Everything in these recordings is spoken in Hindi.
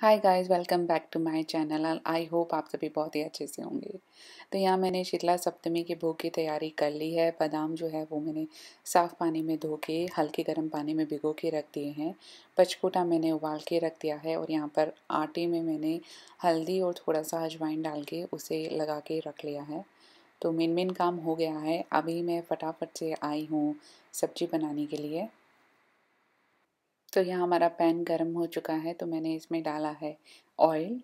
Hi guys welcome back to my channel I hope आप सभी बहुत ही अच्छे से होंगे तो यहाँ मैंने शीतला सप्तमी के भोग की तैयारी कर ली है बादाम जो है वो मैंने साफ़ पानी में धो के हल्के गर्म पानी में भिगो के रख दिए हैं पचकूटा मैंने उबाल के रख दिया है और यहाँ पर आटे में मैंने हल्दी और थोड़ा सा अजवाइन डाल के उसे लगा के रख लिया है तो मेन मेन काम हो गया है अभी मैं फटाफट से आई हूँ सब्जी बनाने के लिए तो यहाँ हमारा पैन गर्म हो चुका है तो मैंने इसमें डाला है ऑयल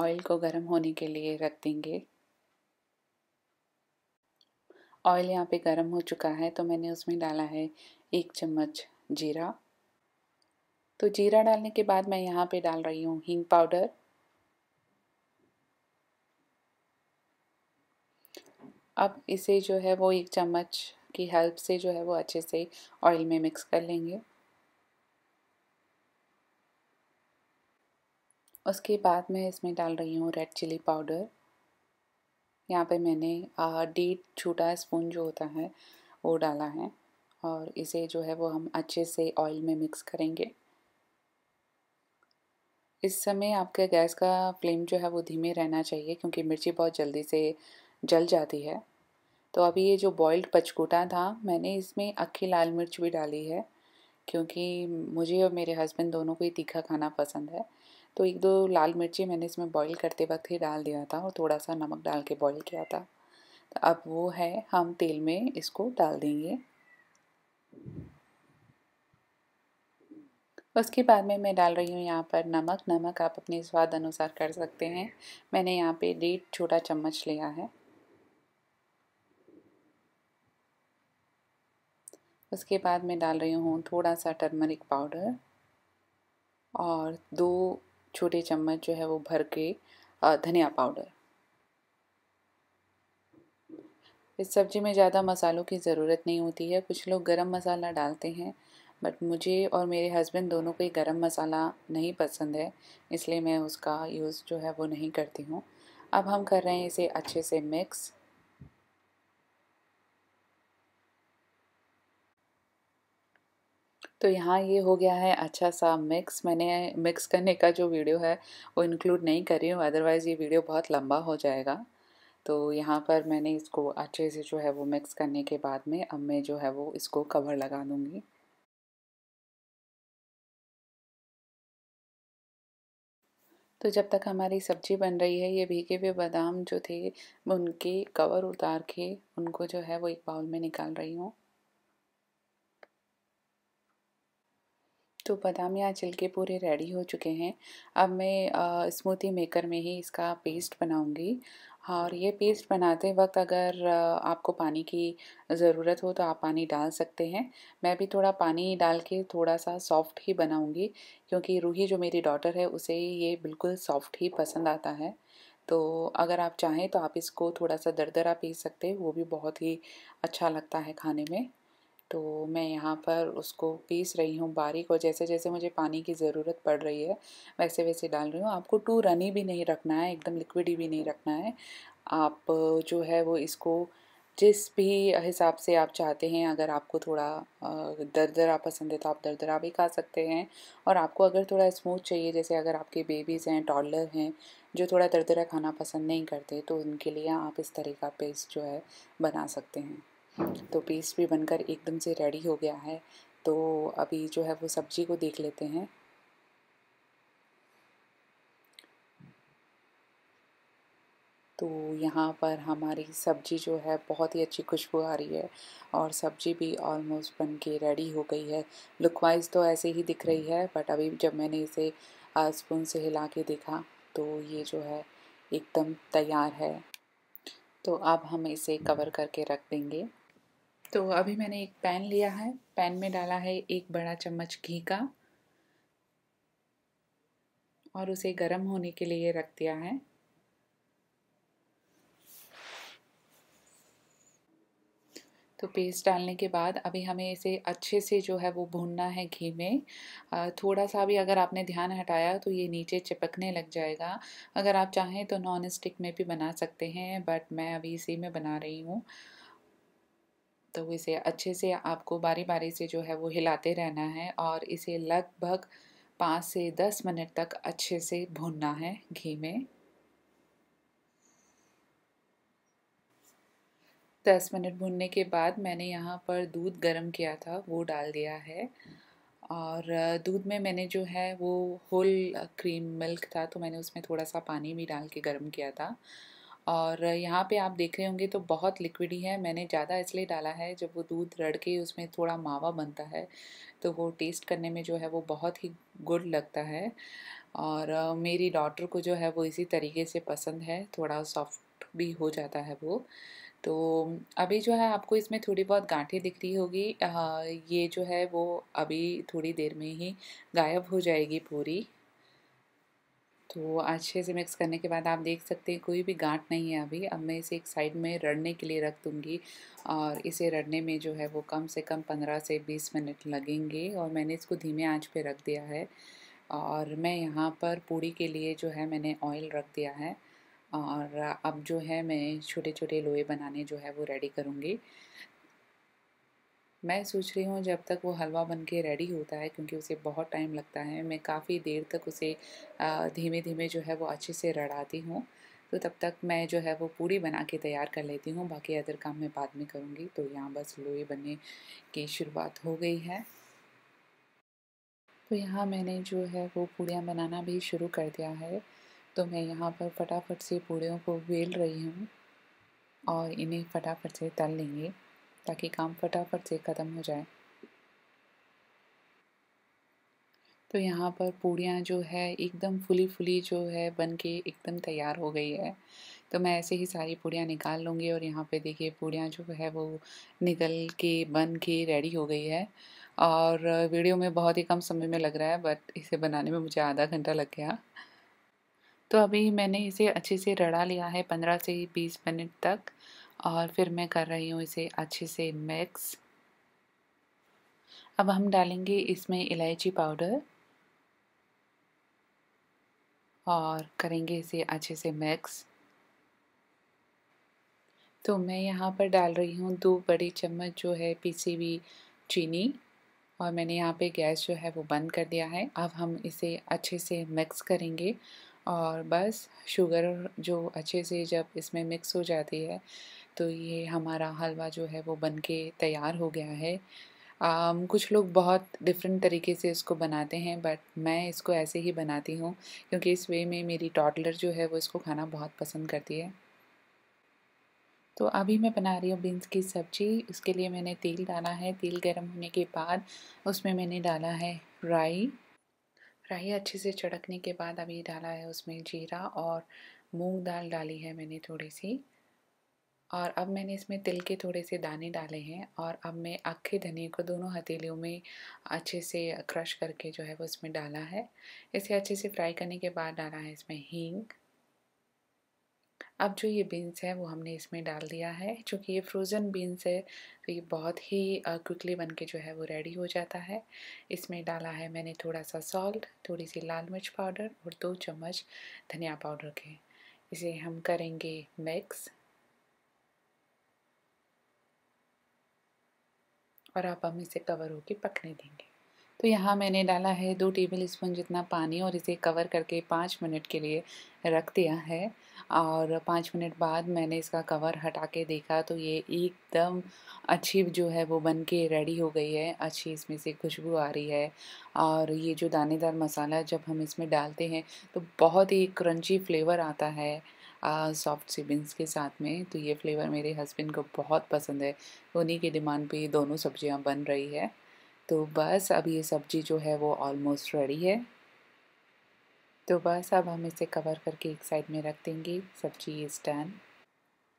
ऑयल को गर्म होने के लिए रख देंगे ऑयल यहाँ पे गर्म हो चुका है तो मैंने उसमें डाला है एक चम्मच जीरा तो जीरा डालने के बाद मैं यहाँ पे डाल रही हूँ हींग पाउडर अब इसे जो है वो एक चम्मच की हेल्प से जो है वो अच्छे से ऑयल में मिक्स कर लेंगे उसके बाद मैं इसमें डाल रही हूँ रेड चिली पाउडर यहाँ पे मैंने डेढ़ छोटा स्पून जो होता है वो डाला है और इसे जो है वो हम अच्छे से ऑयल में मिक्स करेंगे इस समय आपके गैस का फ्लेम जो है वो धीमे रहना चाहिए क्योंकि मिर्ची बहुत जल्दी से जल जाती है तो अभी ये जो बॉइल्ड पचकूटा था मैंने इसमें अक्खी लाल मिर्च भी डाली है क्योंकि मुझे और मेरे हस्बैंड दोनों को ही तीखा खाना पसंद है तो एक दो लाल मिर्ची मैंने इसमें बॉईल करते वक्त ही डाल दिया था और थोड़ा सा नमक डाल के बॉईल किया था तो अब वो है हम तेल में इसको डाल देंगे उसके बाद में मैं डाल रही हूँ यहाँ पर नमक नमक आप अपने स्वाद अनुसार कर सकते हैं मैंने यहाँ पे डेढ़ छोटा चम्मच लिया है उसके बाद मैं डाल रही हूँ थोड़ा सा टर्मरिक पाउडर और दो छोटे चम्मच जो है वो भर के धनिया पाउडर इस सब्ज़ी में ज़्यादा मसालों की ज़रूरत नहीं होती है कुछ लोग गरम मसाला डालते हैं बट मुझे और मेरे हस्बैंड दोनों को ही गरम मसाला नहीं पसंद है इसलिए मैं उसका यूज़ जो है वो नहीं करती हूँ अब हम कर रहे हैं इसे अच्छे से मिक्स तो यहाँ ये हो गया है अच्छा सा मिक्स मैंने मिक्स करने का जो वीडियो है वो इंक्लूड नहीं कर रही हूँ अदरवाइज़ ये वीडियो बहुत लंबा हो जाएगा तो यहाँ पर मैंने इसको अच्छे से जो है वो मिक्स करने के बाद में अब मैं जो है वो इसको कवर लगा दूँगी तो जब तक हमारी सब्जी बन रही है ये भीगे हुए बादाम जो थे उनके कवर उतार के उनको जो है वो एक बाउल में निकाल रही हूँ तो बादाम या छिलके पूरे रेडी हो चुके हैं अब मैं स्मूथी मेकर में ही इसका पेस्ट बनाऊंगी और ये पेस्ट बनाते वक्त अगर आपको पानी की ज़रूरत हो तो आप पानी डाल सकते हैं मैं भी थोड़ा पानी डाल के थोड़ा सा सॉफ्ट ही बनाऊंगी क्योंकि रूही जो मेरी डॉटर है उसे ये बिल्कुल सॉफ्ट ही पसंद आता है तो अगर आप चाहें तो आप इसको थोड़ा सा दरदरा पी सकते हैं वो भी बहुत ही अच्छा लगता है खाने में तो मैं यहाँ पर उसको पीस रही हूँ बारीक और जैसे जैसे मुझे पानी की ज़रूरत पड़ रही है वैसे वैसे डाल रही हूँ आपको टू रनी भी नहीं रखना है एकदम ही भी नहीं रखना है आप जो है वो इसको जिस भी हिसाब से आप चाहते हैं अगर आपको थोड़ा दरदरा पसंद है तो आप दरदरा भी खा सकते हैं और आपको अगर थोड़ा स्मूथ चाहिए जैसे अगर आपके बेबीज़ हैं टॉडलर हैं जो थोड़ा दरदरा खाना पसंद नहीं करते तो उनके लिए आप इस तरह का पेस्ट जो है बना सकते हैं तो पेस्ट भी बनकर एकदम से रेडी हो गया है तो अभी जो है वो सब्जी को देख लेते हैं तो यहाँ पर हमारी सब्जी जो है बहुत ही अच्छी खुशबू आ रही है और सब्जी भी ऑलमोस्ट बन के रेडी हो गई है लुक वाइज तो ऐसे ही दिख रही है बट अभी जब मैंने इसे स्पून से हिला के देखा तो ये जो है एकदम तैयार है तो अब हम इसे कवर करके रख देंगे तो अभी मैंने एक पैन लिया है पैन में डाला है एक बड़ा चम्मच घी का और उसे गर्म होने के लिए रख दिया है तो पेस्ट डालने के बाद अभी हमें इसे अच्छे से जो है वो भूनना है घी में थोड़ा सा भी अगर आपने ध्यान हटाया तो ये नीचे चिपकने लग जाएगा अगर आप चाहें तो नॉन स्टिक में भी बना सकते हैं बट मैं अभी इसी में बना रही हूँ तो इसे अच्छे से आपको बारी बारी से जो है वो हिलाते रहना है और इसे लगभग पाँच से दस मिनट तक अच्छे से भूनना है घी में दस मिनट भूनने के बाद मैंने यहाँ पर दूध गर्म किया था वो डाल दिया है और दूध में मैंने जो है वो होल क्रीम मिल्क था तो मैंने उसमें थोड़ा सा पानी भी डाल के गर्म किया था और यहाँ पे आप देख रहे होंगे तो बहुत लिक्विडी है मैंने ज़्यादा इसलिए डाला है जब वो दूध रड़ के उसमें थोड़ा मावा बनता है तो वो टेस्ट करने में जो है वो बहुत ही गुड लगता है और मेरी डॉटर को जो है वो इसी तरीके से पसंद है थोड़ा सॉफ्ट भी हो जाता है वो तो अभी जो है आपको इसमें थोड़ी बहुत गांठें दिख रही होगी ये जो है वो अभी थोड़ी देर में ही गायब हो जाएगी पूरी तो अच्छे से मिक्स करने के बाद आप देख सकते हैं कोई भी गांठ नहीं है अभी अब मैं इसे एक साइड में रड़ने के लिए रख दूँगी और इसे रड़ने में जो है वो कम से कम पंद्रह से बीस मिनट लगेंगे और मैंने इसको धीमे आंच पे रख दिया है और मैं यहाँ पर पूड़ी के लिए जो है मैंने ऑयल रख दिया है और अब जो है मैं छोटे छोटे लोहे बनाने जो है वो रेडी करूँगी मैं सोच रही हूँ जब तक वो हलवा बन के रेडी होता है क्योंकि उसे बहुत टाइम लगता है मैं काफ़ी देर तक उसे धीमे धीमे जो है वो अच्छे से रड़ाती हूँ तो तब तक मैं जो है वो पूरी बना के तैयार कर लेती हूँ बाकी अदर काम मैं बाद में करूँगी तो यहाँ बस लोहे बनने की शुरुआत हो गई है तो यहाँ मैंने जो है वो पूड़ियाँ बनाना भी शुरू कर दिया है तो मैं यहाँ पर फटाफट से पूड़ियों को बेल रही हूँ और इन्हें फटाफट से तल लेंगे ताकि काम फटाफट से ख़त्म हो जाए तो यहाँ पर पूड़ियाँ जो है एकदम फुली फुली जो है बन के एकदम तैयार हो गई है तो मैं ऐसे ही सारी पूड़ियाँ निकाल लूँगी और यहाँ पे देखिए पूड़ियाँ जो है वो निकल के बन के रेडी हो गई है और वीडियो में बहुत ही कम समय में लग रहा है बट इसे बनाने में मुझे आधा घंटा लग गया तो अभी मैंने इसे अच्छे से रड़ा लिया है पंद्रह से बीस मिनट तक और फिर मैं कर रही हूँ इसे अच्छे से मिक्स अब हम डालेंगे इसमें इलायची पाउडर और करेंगे इसे अच्छे से मिक्स तो मैं यहाँ पर डाल रही हूँ दो बड़ी चम्मच जो है पीसी हुई चीनी और मैंने यहाँ पे गैस जो है वो बंद कर दिया है अब हम इसे अच्छे से मिक्स करेंगे और बस शुगर जो अच्छे से जब इसमें मिक्स हो जाती है तो ये हमारा हलवा जो है वो बन के तैयार हो गया है um, कुछ लोग बहुत डिफरेंट तरीके से इसको बनाते हैं बट मैं इसको ऐसे ही बनाती हूँ क्योंकि इस वे में मेरी टॉटलर जो है वो इसको खाना बहुत पसंद करती है तो अभी मैं बना रही हूँ बीन्स की सब्ज़ी उसके लिए मैंने तेल डाला है तेल गर्म होने के बाद उसमें मैंने डाला है राई राई अच्छे से चढ़कने के बाद अभी डाला है उसमें जीरा और मूंग दाल डाली है मैंने थोड़ी सी और अब मैंने इसमें तिल के थोड़े से दाने डाले हैं और अब मैं अक्खे धनिए को दोनों हथेलियों में अच्छे से क्रश करके जो है वो इसमें डाला है इसे अच्छे से फ्राई करने के बाद डाला है इसमें हींग अब जो ये बीन्स है वो हमने इसमें डाल दिया है क्योंकि ये फ्रोज़न बीन्स है तो ये बहुत ही क्विकली बन के जो है वो रेडी हो जाता है इसमें डाला है मैंने थोड़ा सा सॉल्ट थोड़ी सी लाल मिर्च पाउडर और दो चम्मच धनिया पाउडर के इसे हम करेंगे मिक्स और आप हम इसे कवर होके पकने देंगे तो यहाँ मैंने डाला है दो टेबल स्पून जितना पानी और इसे कवर करके पाँच मिनट के लिए रख दिया है और पाँच मिनट बाद मैंने इसका कवर हटा के देखा तो ये एकदम अच्छी जो है वो बन के रेडी हो गई है अच्छी इसमें से खुशबू आ रही है और ये जो दानेदार मसाला जब हम इसमें डालते हैं तो बहुत ही क्रंची फ्लेवर आता है सॉफ्ट सीबिन्स के साथ में तो ये फ्लेवर मेरे हस्बैंड को बहुत पसंद है उन्हीं की डिमांड पे ये दोनों सब्जियां बन रही है तो बस अब ये सब्जी जो है वो ऑलमोस्ट रेडी है तो बस अब हम इसे कवर करके एक साइड में रख देंगे सब्जी इज़ डन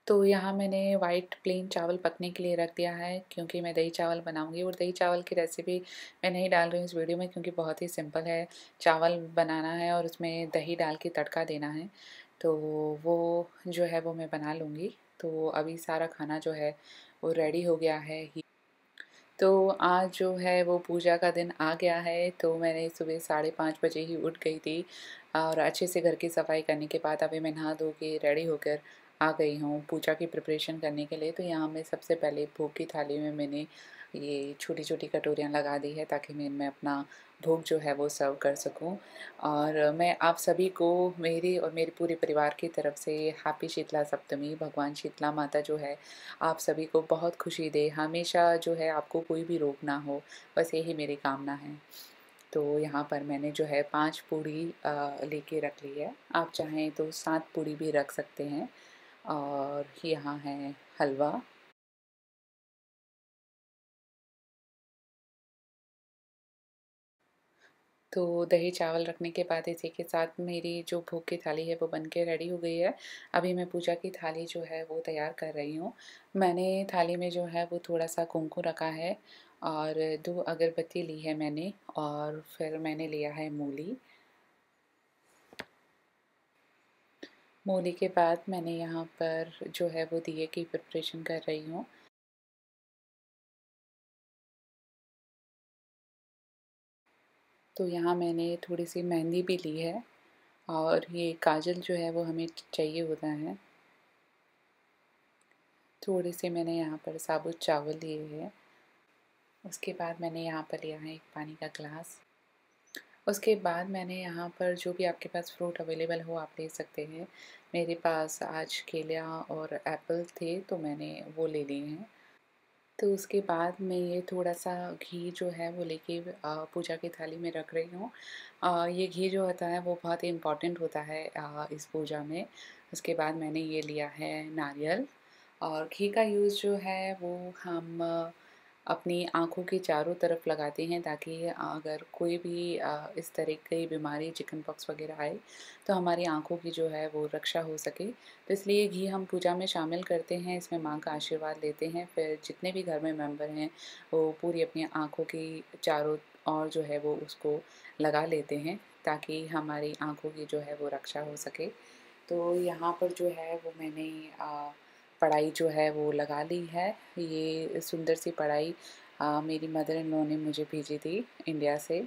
तो यहाँ मैंने वाइट प्लेन चावल पकने के लिए रख दिया है क्योंकि मैं दही चावल बनाऊंगी और दही चावल की रेसिपी मैं नहीं डाल रही हूँ इस वीडियो में क्योंकि बहुत ही सिंपल है चावल बनाना है और उसमें दही डाल के तड़का देना है तो वो जो है वो मैं बना लूँगी तो अभी सारा खाना जो है वो रेडी हो गया है ही तो आज जो है वो पूजा का दिन आ गया है तो मैंने सुबह साढ़े पाँच बजे ही उठ गई थी और अच्छे से घर की सफाई करने के बाद अभी मैं नहा धो के रेडी होकर आ गई हूँ पूजा की प्रिपरेशन करने के लिए तो यहाँ मैं सबसे पहले भोग की थाली में मैंने ये छोटी छोटी कटोरियाँ लगा दी है ताकि मैं इनमें अपना भोग जो है वो सर्व कर सकूं और मैं आप सभी को मेरे और मेरे पूरे परिवार की तरफ से हैप्पी शीतला सप्तमी भगवान शीतला माता जो है आप सभी को बहुत खुशी दे हमेशा जो है आपको कोई भी रोग ना हो बस यही मेरी कामना है तो यहाँ पर मैंने जो है पांच पूड़ी लेके रख ली है आप चाहें तो सात पूड़ी भी रख सकते हैं और यहाँ है हलवा तो दही चावल रखने के बाद इसी के साथ मेरी जो भूख की थाली है वो बन के रेडी हो गई है अभी मैं पूजा की थाली जो है वो तैयार कर रही हूँ मैंने थाली में जो है वो थोड़ा सा कुंकू रखा है और दो अगरबत्ती ली है मैंने और फिर मैंने लिया है मूली मूली के बाद मैंने यहाँ पर जो है वो दिए की प्रिपरेशन कर रही हूँ तो यहाँ मैंने थोड़ी सी मेहंदी भी ली है और ये काजल जो है वो हमें चाहिए होता है थोड़े से मैंने यहाँ पर साबुत चावल लिए हैं उसके बाद मैंने यहाँ पर लिया है एक पानी का ग्लास उसके बाद मैंने यहाँ पर जो भी आपके पास फ्रूट अवेलेबल हो आप ले सकते हैं मेरे पास आज केला और एप्पल थे तो मैंने वो ले लिए हैं तो उसके बाद मैं ये थोड़ा सा घी जो है वो लेके पूजा की थाली में रख रही हूँ ये घी जो होता है वो बहुत ही इम्पॉर्टेंट होता है इस पूजा में उसके बाद मैंने ये लिया है नारियल और घी का यूज़ जो है वो हम अपनी आँखों के चारों तरफ लगाते हैं ताकि अगर कोई भी इस तरह की बीमारी चिकन पॉक्स वगैरह आए तो हमारी आँखों की जो है वो रक्षा हो सके तो इसलिए घी हम पूजा में शामिल करते हैं इसमें माँ का आशीर्वाद लेते हैं फिर जितने भी घर में मेम्बर हैं वो पूरी अपनी आँखों की चारों और जो है वो उसको लगा लेते हैं ताकि हमारी आँखों की जो है वो रक्षा हो सके तो यहाँ पर जो है वो मैंने आ, पढ़ाई जो है वो लगा ली है ये सुंदर सी पढ़ाई आ, मेरी मदर इन लॉ ने मुझे भेजी थी इंडिया से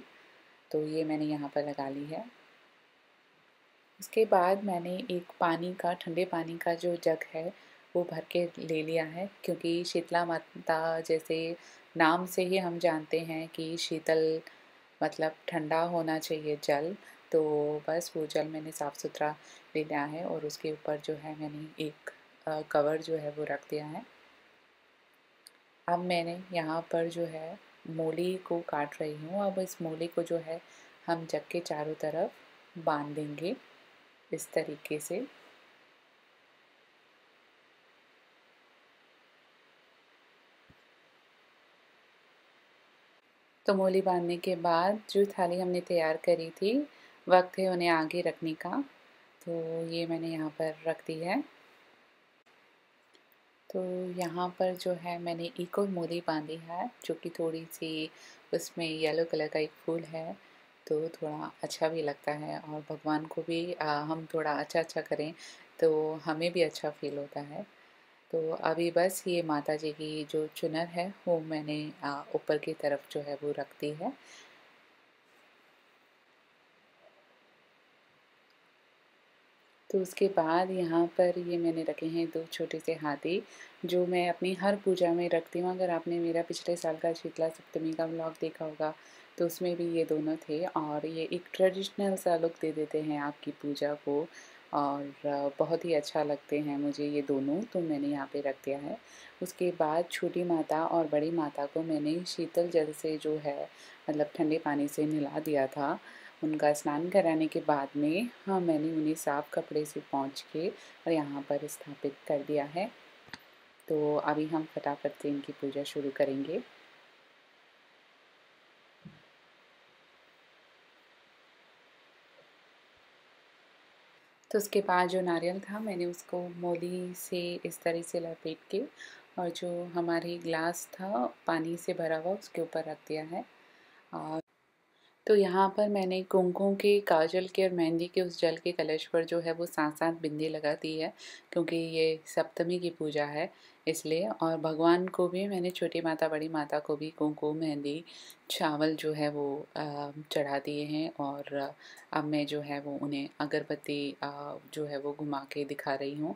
तो ये मैंने यहाँ पर लगा ली है उसके बाद मैंने एक पानी का ठंडे पानी का जो जग है वो भर के ले लिया है क्योंकि शीतला माता जैसे नाम से ही हम जानते हैं कि शीतल मतलब ठंडा होना चाहिए जल तो बस वो जल मैंने साफ़ सुथरा ले लिया है और उसके ऊपर जो है मैंने एक कवर जो है वो रख दिया है अब मैंने यहाँ पर जो है मूली को काट रही हूँ अब इस मूली को जो है हम जग के चारों तरफ बांध देंगे इस तरीके से तो मूली बांधने के बाद जो थाली हमने तैयार करी थी वक्त है उन्हें आगे रखने का तो ये मैंने यहाँ पर रख दी है तो यहाँ पर जो है मैंने एक और मूली बांधी है जो कि थोड़ी सी उसमें येलो कलर का एक फूल है तो थोड़ा अच्छा भी लगता है और भगवान को भी आ, हम थोड़ा अच्छा अच्छा करें तो हमें भी अच्छा फील होता है तो अभी बस ये माता जी की जो चुनर है वो मैंने ऊपर की तरफ जो है वो रख दी है तो उसके बाद यहाँ पर ये मैंने रखे हैं दो छोटे से हाथी जो मैं अपनी हर पूजा में रखती हूँ अगर आपने मेरा पिछले साल का शीतला सप्तमी का ब्लॉग देखा होगा तो उसमें भी ये दोनों थे और ये एक ट्रेडिशनल सा लुक दे देते हैं आपकी पूजा को और बहुत ही अच्छा लगते हैं मुझे ये दोनों तो मैंने यहाँ पे रख दिया है उसके बाद छोटी माता और बड़ी माता को मैंने शीतल जल से जो है मतलब ठंडे पानी से नहला दिया था उनका स्नान कराने के बाद में हाँ मैंने उन्हें साफ कपड़े से पहुँच के और यहाँ पर स्थापित कर दिया है तो अभी हम फटाफट से इनकी पूजा शुरू करेंगे तो उसके बाद जो नारियल था मैंने उसको मोली से इस तरह से लपेट के और जो हमारे ग्लास था पानी से भरा हुआ उसके ऊपर रख दिया है और तो यहाँ पर मैंने कुमकुम के काजल के और मेहंदी के उस जल के कलश पर जो है वो सात सात बिंदी लगा दी है क्योंकि ये सप्तमी की पूजा है इसलिए और भगवान को भी मैंने छोटी माता बड़ी माता को भी कुमकुम मेहंदी चावल जो है वो चढ़ा दिए हैं और अब मैं जो है वो उन्हें अगरबत्ती जो है वो घुमा के दिखा रही हूँ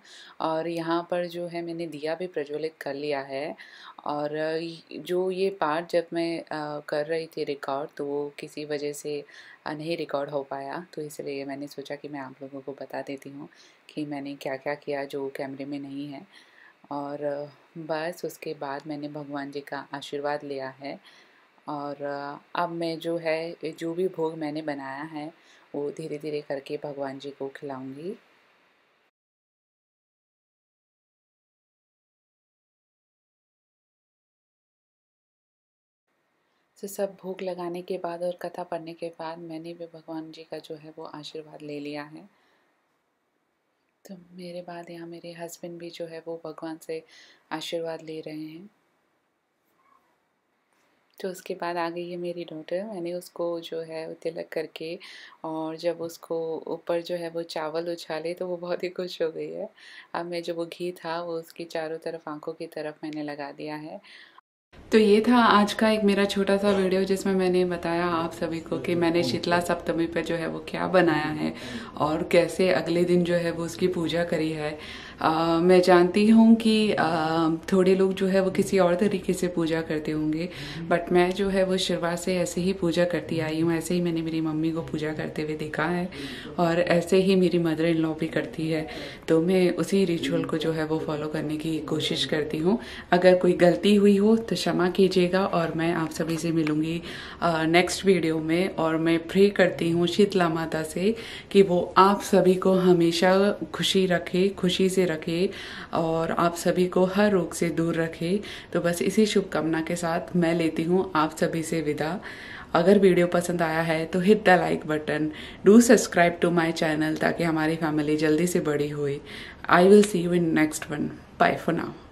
और यहाँ पर जो है मैंने दिया भी प्रज्वलित कर लिया है और जो ये पार्ट जब मैं कर रही थी रिकॉर्ड तो वो किसी वजह से नहीं रिकॉर्ड हो पाया तो इसलिए मैंने सोचा कि मैं आप लोगों को बता देती हूँ कि मैंने क्या क्या किया जो कैमरे में नहीं है और बस उसके बाद मैंने भगवान जी का आशीर्वाद लिया है और अब मैं जो है जो भी भोग मैंने बनाया है वो धीरे धीरे करके भगवान जी को खिलाऊंगी तो सब भोग लगाने के बाद और कथा पढ़ने के बाद मैंने भी भगवान जी का जो है वो आशीर्वाद ले लिया है तो मेरे बाद यहाँ मेरे हस्बैंड भी जो है वो भगवान से आशीर्वाद ले रहे हैं तो उसके बाद आ गई है मेरी डॉटर मैंने उसको जो है तिलक करके और जब उसको ऊपर जो है वो चावल उछाले तो वो बहुत ही खुश हो गई है अब मैं जो वो घी था वो उसकी चारों तरफ आंखों की तरफ मैंने लगा दिया है तो ये था आज का एक मेरा छोटा सा वीडियो जिसमें मैंने बताया आप सभी को कि मैंने हम्म। शीतला सप्तमी पर जो है वो क्या बनाया है और कैसे अगले दिन जो है वो उसकी पूजा करी है आ, मैं जानती हूँ कि आ, थोड़े लोग जो है वो किसी और तरीके से पूजा करते होंगे बट मैं जो है वो शुरुआत से ऐसे ही पूजा करती आई हूँ ऐसे ही मैंने मेरी मम्मी को पूजा करते हुए देखा है और ऐसे ही मेरी मदर इन लॉ भी करती है तो मैं उसी रिचुअल को जो है वो फॉलो करने की कोशिश करती हूँ अगर कोई गलती हुई हो तो क्षमा कीजिएगा और मैं आप सभी से मिलूँगी नेक्स्ट वीडियो में और मैं प्रे करती हूँ शीतला माता से कि वो आप सभी को हमेशा खुशी रखे खुशी से से रखे और आप सभी को हर रोग से दूर रखे तो बस इसी शुभकामना के साथ मैं लेती हूँ आप सभी से विदा अगर वीडियो पसंद आया है तो hit the like button do subscribe to my channel ताकि हमारी फैमिली जल्दी से बड़ी हुई I will see you in next one bye for now